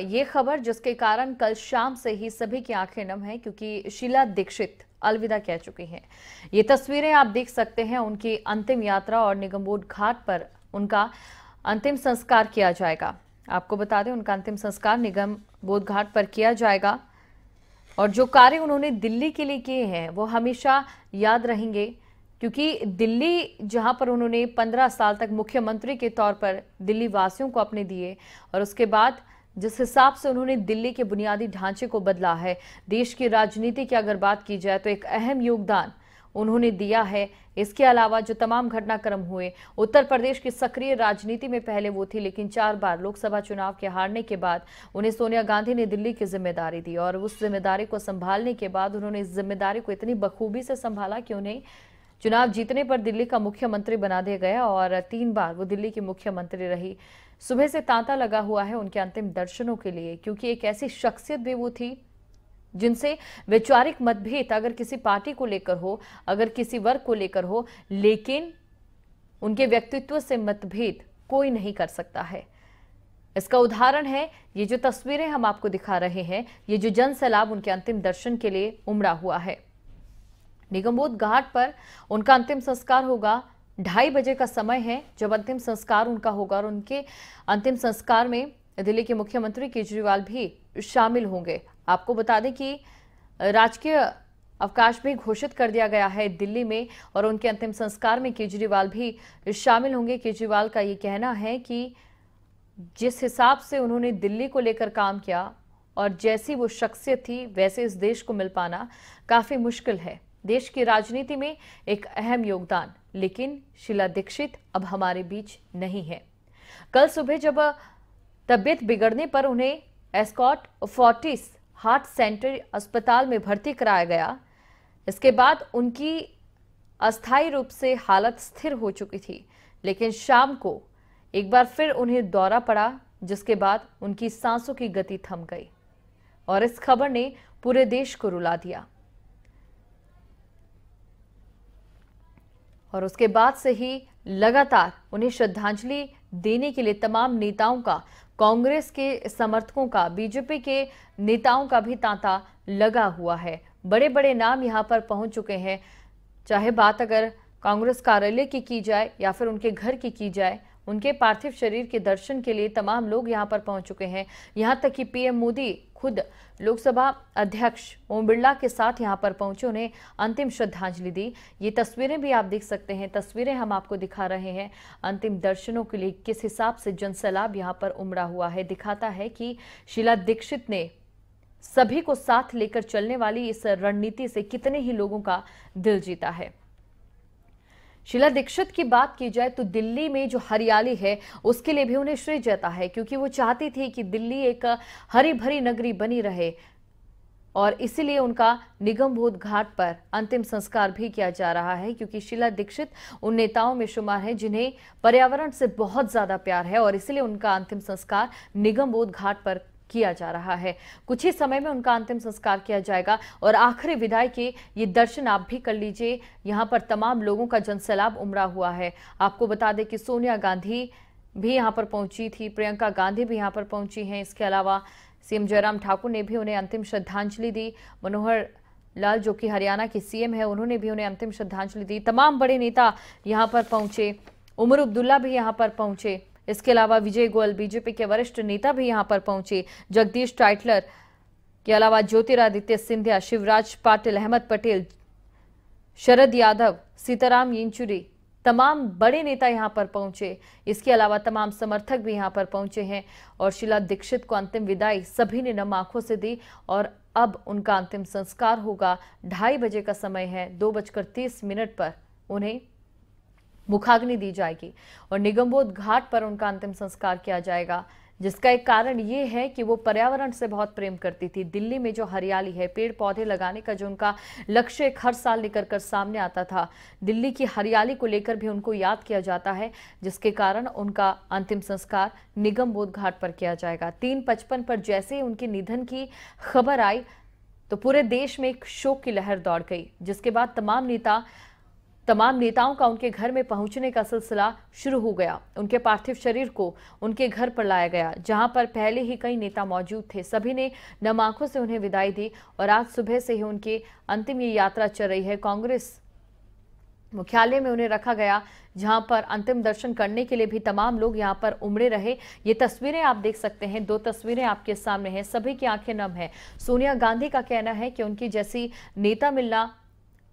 ये खबर जिसके कारण कल शाम से ही सभी की आंखें नम है क्योंकि शीला दीक्षित अलविदा कह चुकी हैं ये तस्वीरें आप देख सकते हैं उनकी अंतिम यात्रा और निगमबोध घाट पर उनका अंतिम संस्कार किया जाएगा आपको बता दें उनका अंतिम संस्कार निगम बोध घाट पर किया जाएगा और जो कार्य उन्होंने दिल्ली के लिए किए हैं वो हमेशा याद रहेंगे क्योंकि दिल्ली जहां पर उन्होंने 15 साल तक मुख्यमंत्री के तौर पर दिल्ली वासियों को अपने दिए और उसके बाद जिस हिसाब से उन्होंने दिल्ली के बुनियादी ढांचे को बदला है देश की राजनीति की अगर बात की जाए तो एक अहम योगदान उन्होंने दिया है इसके अलावा जो तमाम घटनाक्रम हुए उत्तर प्रदेश की सक्रिय राजनीति में पहले वो थी लेकिन चार बार लोकसभा चुनाव के हारने के बाद उन्हें सोनिया गांधी ने दिल्ली की जिम्मेदारी दी और उस जिम्मेदारी को संभालने के बाद उन्होंने इस जिम्मेदारी को इतनी बखूबी से संभाला कि उन्हें चुनाव जीतने पर दिल्ली का मुख्यमंत्री बना दिया गया और तीन बार वो दिल्ली की मुख्यमंत्री रही सुबह से तांता लगा हुआ है उनके अंतिम दर्शनों के लिए क्योंकि एक ऐसी शख्सियत भी वो थी जिनसे वैचारिक मतभेद अगर किसी पार्टी को लेकर हो अगर किसी वर्ग को लेकर हो लेकिन उनके व्यक्तित्व से मतभेद कोई नहीं कर सकता है इसका उदाहरण है ये जो तस्वीरें हम आपको दिखा रहे हैं ये जो जन सैलाब उनके अंतिम दर्शन के लिए उमड़ा हुआ है निगमबोध घाट पर उनका अंतिम संस्कार होगा ढाई बजे का समय है जब अंतिम संस्कार उनका होगा और उनके अंतिम संस्कार में दिल्ली के मुख्यमंत्री केजरीवाल भी शामिल होंगे आपको बता दें कि राजकीय अवकाश भी घोषित कर दिया गया है दिल्ली में और उनके अंतिम संस्कार में केजरीवाल भी शामिल होंगे केजरीवाल का ये कहना है कि जिस हिसाब से उन्होंने दिल्ली को लेकर काम किया और जैसी वो शख्सियत थी वैसे इस देश को मिल पाना काफ़ी मुश्किल है देश की राजनीति में एक अहम योगदान लेकिन शिला दीक्षित अब हमारे बीच नहीं है कल सुबह जब तबियत बिगड़ने पर उन्हें एस्कॉट फोर्टिस हार्ट सेंटर अस्पताल में भर्ती कराया गया इसके बाद उनकी अस्थायी रूप से हालत स्थिर हो चुकी थी लेकिन शाम को एक बार फिर उन्हें दौरा पड़ा जिसके बाद उनकी सांसों की गति थम गई और इस खबर ने पूरे देश को रुला दिया और उसके बाद से ही लगातार उन्हें श्रद्धांजलि देने के लिए तमाम नेताओं का कांग्रेस के समर्थकों का बीजेपी के नेताओं का भी तांता लगा हुआ है बड़े बड़े नाम यहाँ पर पहुंच चुके हैं चाहे बात अगर कांग्रेस कार्यालय की की जाए या फिर उनके घर की की जाए उनके पार्थिव शरीर के दर्शन के लिए तमाम लोग यहाँ पर पहुंच चुके हैं यहाँ तक कि पीएम मोदी खुद लोकसभा अध्यक्ष ओम बिरला के साथ यहाँ पर पहुंचे उन्हें अंतिम श्रद्धांजलि दी ये तस्वीरें भी आप देख सकते हैं तस्वीरें हम आपको दिखा रहे हैं अंतिम दर्शनों के लिए किस हिसाब से जनसैलाब यहाँ पर उमड़ा हुआ है दिखाता है कि शीला दीक्षित ने सभी को साथ लेकर चलने वाली इस रणनीति से कितने ही लोगों का दिल जीता है शीला दीक्षित की बात की जाए तो दिल्ली में जो हरियाली है उसके लिए भी उन्हें श्रेय जाता है क्योंकि वो चाहती थी कि दिल्ली एक हरी भरी नगरी बनी रहे और इसीलिए उनका निगमबोध घाट पर अंतिम संस्कार भी किया जा रहा है क्योंकि शीला दीक्षित उन नेताओं में शुमार है जिन्हें पर्यावरण से बहुत ज़्यादा प्यार है और इसलिए उनका अंतिम संस्कार निगमबोध घाट पर किया जा रहा है कुछ ही समय में उनका अंतिम संस्कार किया जाएगा और आखिरी विदाई के ये दर्शन आप भी कर लीजिए यहाँ पर तमाम लोगों का जनसैलाब उमड़ा हुआ है आपको बता दें कि सोनिया गांधी भी यहाँ पर पहुंची थी प्रियंका गांधी भी यहाँ पर पहुंची हैं इसके अलावा सीएम जयराम ठाकुर ने भी उन्हें अंतिम श्रद्धांजलि दी मनोहर लाल जो कि हरियाणा के सीएम है उन्होंने भी उन्हें अंतिम श्रद्धांजलि दी तमाम बड़े नेता यहाँ पर पहुंचे उमर अब्दुल्ला भी यहाँ पर पहुंचे इसके अलावा विजय गोयल बीजेपी के वरिष्ठ नेता भी यहां पर पहुंचे जगदीश टाइटलर के अलावा ज्योतिरादित्य सिंधिया शिवराज पाटिल अहमद पटेल शरद यादव सीताराम येंचुरी तमाम बड़े नेता यहां पर पहुंचे इसके अलावा तमाम समर्थक भी यहां पर पहुंचे हैं और शीला दीक्षित को अंतिम विदाई सभी ने नम आंखों से दी और अब उनका अंतिम संस्कार होगा ढाई बजे का समय है दो बजकर तीस मिनट पर उन्हें मुखाग्नि दी जाएगी और निगमबोध घाट पर उनका अंतिम संस्कार किया जाएगा जिसका एक कारण ये है कि वो पर्यावरण से बहुत प्रेम करती थी दिल्ली में जो हरियाली है पेड़ पौधे लगाने का जो उनका लक्ष्य एक हर साल निकल कर सामने आता था दिल्ली की हरियाली को लेकर भी उनको याद किया जाता है जिसके कारण उनका अंतिम संस्कार निगम बोध घाट पर किया जाएगा तीन पचपन पर जैसे ही उनके निधन की खबर आई तो पूरे देश में एक शोक की लहर दौड़ गई जिसके बाद तमाम नेता तमाम नेताओं का उनके घर में पहुंचने का सिलसिला शुरू हो गया उनके पार्थिव शरीर को उनके घर पर लाया गया जहां पर पहले ही कई नेता मौजूद थे सभी ने नम आंखों से उन्हें विदाई दी और आज सुबह से ही उनकी अंतिम ये यात्रा चल रही है कांग्रेस मुख्यालय में उन्हें रखा गया जहां पर अंतिम दर्शन करने के लिए भी तमाम लोग यहां पर उमड़े रहे ये तस्वीरें आप देख सकते हैं दो तस्वीरें आपके सामने हैं सभी की आंखें नम हैं सोनिया गांधी का कहना है कि उनकी जैसी नेता मिलना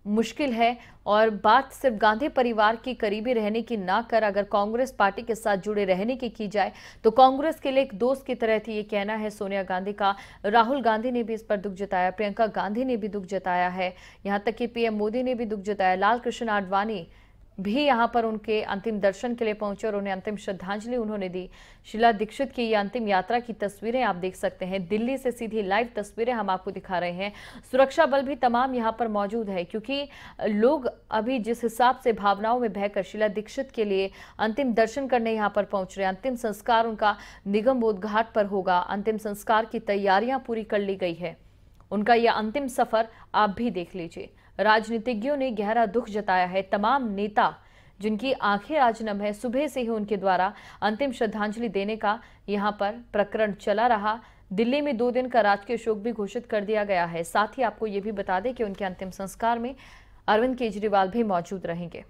मुश्किल है और बात सिर्फ गांधी परिवार के करीबी रहने की ना कर अगर कांग्रेस पार्टी के साथ जुड़े रहने की की जाए तो कांग्रेस के लिए एक दोस्त की तरह थी ये कहना है सोनिया गांधी का राहुल गांधी ने भी इस पर दुख जताया प्रियंका गांधी ने भी दुख जताया है यहां तक कि पीएम मोदी ने भी दुख जताया लालकृष्ण आडवाणी भी यहां पर उनके अंतिम दर्शन के लिए पहुंचे और उन्हें अंतिम श्रद्धांजलि उन्होंने दी शिला दीक्षित की ये अंतिम यात्रा की तस्वीरें आप देख सकते हैं दिल्ली से सीधी लाइव तस्वीरें हम आपको दिखा रहे हैं सुरक्षा बल भी तमाम यहाँ पर मौजूद है क्योंकि लोग अभी जिस हिसाब से भावनाओं में बहकर शिला दीक्षित के लिए अंतिम दर्शन करने यहाँ पर पहुंच रहे अंतिम संस्कार उनका निगम बोध घाट पर होगा अंतिम संस्कार की तैयारियां पूरी कर ली गई है उनका यह अंतिम सफर आप भी देख लीजिए राजनीतिज्ञों ने गहरा दुख जताया है तमाम नेता जिनकी आंखें आज नम है सुबह से ही उनके द्वारा अंतिम श्रद्धांजलि देने का यहाँ पर प्रकरण चला रहा दिल्ली में दो दिन का राजकीय शोक भी घोषित कर दिया गया है साथ ही आपको ये भी बता दें कि उनके अंतिम संस्कार में अरविंद केजरीवाल भी मौजूद रहेंगे